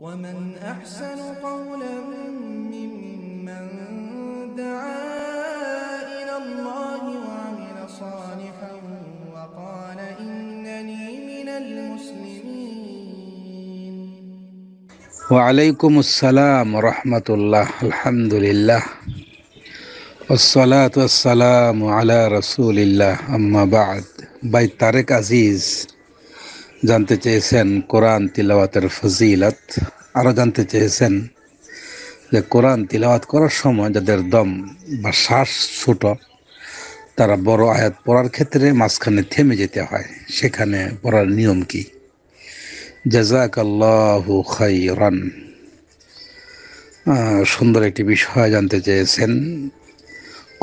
ومن أحسن قولا ممن دعا إلى الله وعمل صالحا وقال إنني من المسلمين وعليكم السلام ورحمة الله الحمد لله والصلاة والسلام على رسول الله أما بعد بيت طارق عزيز জানতে চেয়েছেন কোরআন তিলাওয়াতের ফজিলত আরও জানতে চেয়েছেন যে কোরআন তিলাওয়াত করার সময় যাদের দম বা শ্বাস ছোট তারা বড় আয়াত পড়ার ক্ষেত্রে মাঝখানে থেমে যেতে হয় সেখানে পড়ার নিয়ম কি জাজাক খাই রান সুন্দর একটি বিষয় জানতে চেয়েছেন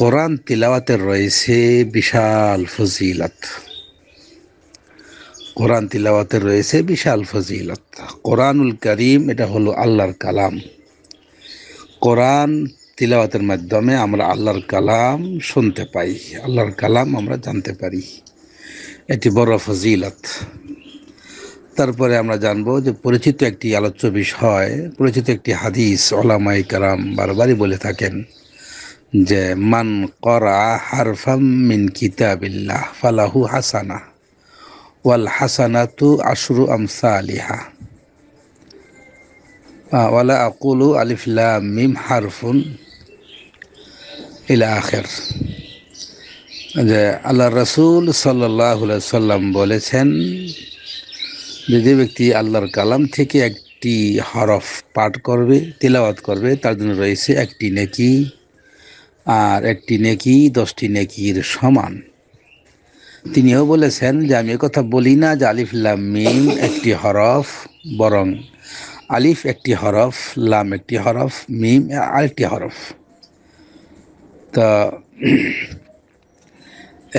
কোরআন তিলাওয়াতের রয়েছে বিশাল ফজিলত কোরআন তিলাওয়াতে রয়েছে বিশাল ফজিলত কোরআনুল করিম এটা হলো আল্লাহর কালাম কোরআন তিলাওয়াতের মাধ্যমে আমরা আল্লাহর কালাম শুনতে পাই আল্লাহর কালাম আমরা জানতে পারি এটি বড় ফজিলত তারপরে আমরা জানবো যে পরিচিত একটি আলোচ্য বিষয় পরিচিত একটি হাদিস ওলামাই কালাম বারবারই বলে থাকেন যে মান করা হারফাম মিন কিতাবিল্লাহ ফালাহু হাসানা ওয়াল হাসানাতু আশরু আমসা আলিহা ওয়ালা আকুলু আলিফলা মিম হারফুন ইলা আখের যে আল্লাহ রসুল সাল্লাহ সাল্লাম বলেছেন যে ব্যক্তি আল্লাহর কালাম থেকে একটি হরফ পাঠ করবে তেলাওয়াত করবে তার জন্য রয়েছে একটি নেকি আর একটি নেকি দশটি নেকির সমান তিনিও বলেছেন যে আমি কথা বলি না যে আলিফ লাম মিম একটি হরফ বরং আলিফ একটি হরফ লাম একটি হরফ মিম আরেকটি হরফ তা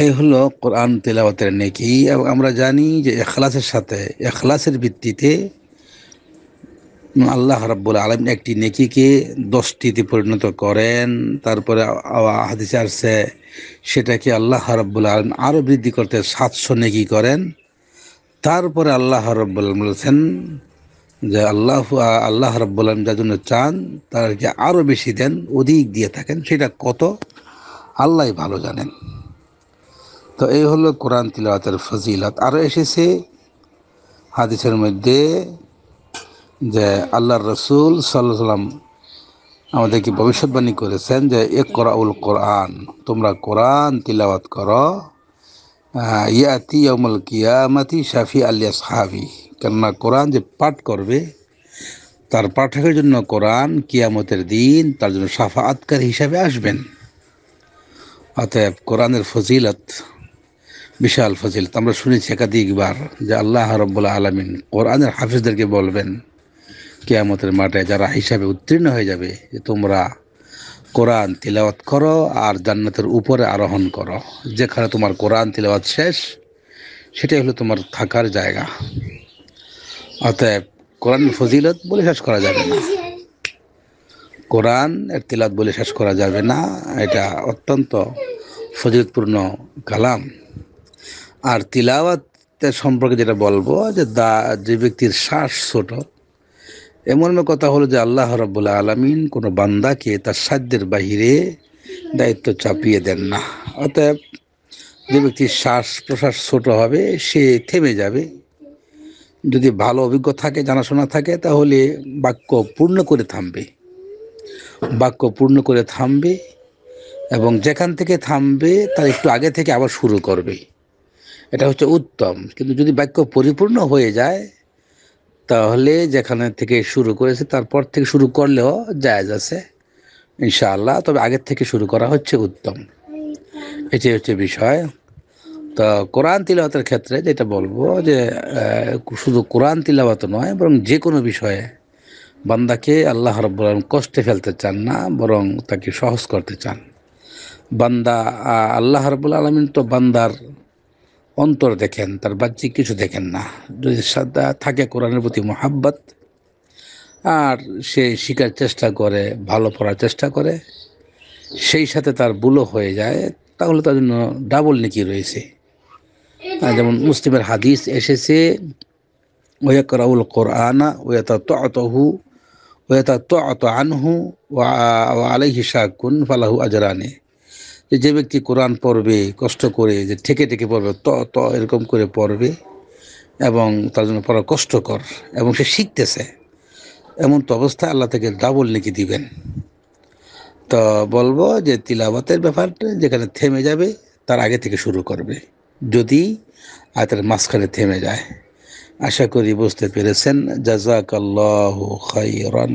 এই হলো কোরআন তেলাওয়াতের নেকি আমরা জানি যে এখলাসের সাথে এখলাসের ভিত্তিতে আল্লাহ রাব্বুল আলম একটি নেকিকে দশটিতে পরিণত করেন তারপরে হাদিসে আসছে সেটাকে আল্লাহ রাব্বুল আলম আরও বৃদ্ধি করতে সাতশো নেকি করেন তারপরে আল্লাহ রাব্বুল আলম বলেছেন যে আল্লাহ আল্লাহ রাব্বুল আলম যার জন্য চান তাদেরকে আরও বেশি দেন অধিক দিয়ে থাকেন সেটা কত আল্লাহ ভালো জানেন তো এই হলো কোরআন তিলাতের ফজিলত আরও এসেছে হাদিসের মধ্যে যে আল্লাহ রসুল সাল্লাহ সাল্লাম আমাদেরকে ভবিষ্যৎবাণী করেছেন যে এ করাউল কোরআন তোমরা কোরআন তিলাওয়াত করো ইয়াতি অমল কিয়ামাতি শাফি আলিয়া সাহাবি কেননা কোরআন যে পাঠ করবে তার পাঠকের জন্য কোরআন কিয়ামতের দিন তার জন্য সাফাৎকার হিসাবে আসবেন অতএব কোরআনের ফজিলত বিশাল ফজিলত আমরা শুনেছি একাধিকবার যে আল্লাহ রব্বুল আলমিন কোরআনের হাফিজদেরকে বলবেন কেয়ামতের মাঠে যারা হিসাবে উত্তীর্ণ হয়ে যাবে যে তোমরা কোরআন তিলাওয়াত করো আর জান্নাতের উপরে আরোহণ করো যেখানে তোমার কোরআন তিলাওয়াত শেষ সেটাই হলো তোমার থাকার জায়গা অতএব কোরআন ফজিলত বলে শেষ করা যাবে না কোরআন এর তিলাত বলে শেষ করা যাবে না এটা অত্যন্ত ফজিলতপূর্ণ কালাম আর তিলাওয়াতের সম্পর্কে যেটা বলবো যে দা যে ব্যক্তির শ্বাস ছোট এমন কথা হলো যে আল্লাহ রব্বুল আলমিন কোনো বান্দাকে তার সাধ্যের বাহিরে দায়িত্ব চাপিয়ে দেন না অতএব যে ব্যক্তির শ্বাস প্রশ্বাস ছোট হবে সে থেমে যাবে যদি ভালো অভিজ্ঞ থাকে জানাশোনা থাকে তাহলে বাক্য পূর্ণ করে থামবে বাক্য পূর্ণ করে থামবে এবং যেখান থেকে থামবে তার একটু আগে থেকে আবার শুরু করবে এটা হচ্ছে উত্তম কিন্তু যদি বাক্য পরিপূর্ণ হয়ে যায় তাহলে যেখানে থেকে শুরু করেছে তারপর থেকে শুরু করলেও জায়জ আছে ইনশাআল্লাহ তবে আগের থেকে শুরু করা হচ্ছে উত্তম এটি হচ্ছে বিষয় তো কোরআন তিলাবাতের ক্ষেত্রে যেটা বলবো যে শুধু কোরআন তিলাবাত নয় বরং যে কোনো বিষয়ে বান্দাকে আল্লাহ রব্বুল কষ্টে ফেলতে চান না বরং তাকে সহজ করতে চান বান্দা আল্লাহ রব্বুল আলমিন তো বান্দার অন্তর দেখেন তার বাহ্যিক কিছু দেখেন না যদি সাদা থাকে কোরআনের প্রতি মোহাব্বত আর সে শিকার চেষ্টা করে ভালো পড়ার চেষ্টা করে সেই সাথে তার বুলো হয়ে যায় তাহলে তার জন্য ডাবল নেকি রয়েছে যেমন মুসলিমের হাদিস এসেছে ওয়া করাউল কোরআনা ওয়া তহু ওয়া তহু আনহু ও আলাইহি শাকুন ফালাহু আজরানে যে ব্যক্তি কোরআন পড়বে কষ্ট করে যে ঠেকে ঠেকে পড়বে ত ত এরকম করে পড়বে এবং তার জন্য পড়া কষ্টকর এবং সে শিখতেছে এমন তো অবস্থায় আল্লাহ থেকে ডাবল নেকি দিবেন তো বলবো যে তিলাবাতের ব্যাপারটা যেখানে থেমে যাবে তার আগে থেকে শুরু করবে যদি আয়াতের মাঝখানে থেমে যায় আশা করি বুঝতে পেরেছেন জাজাকাল্লাহ খাইরান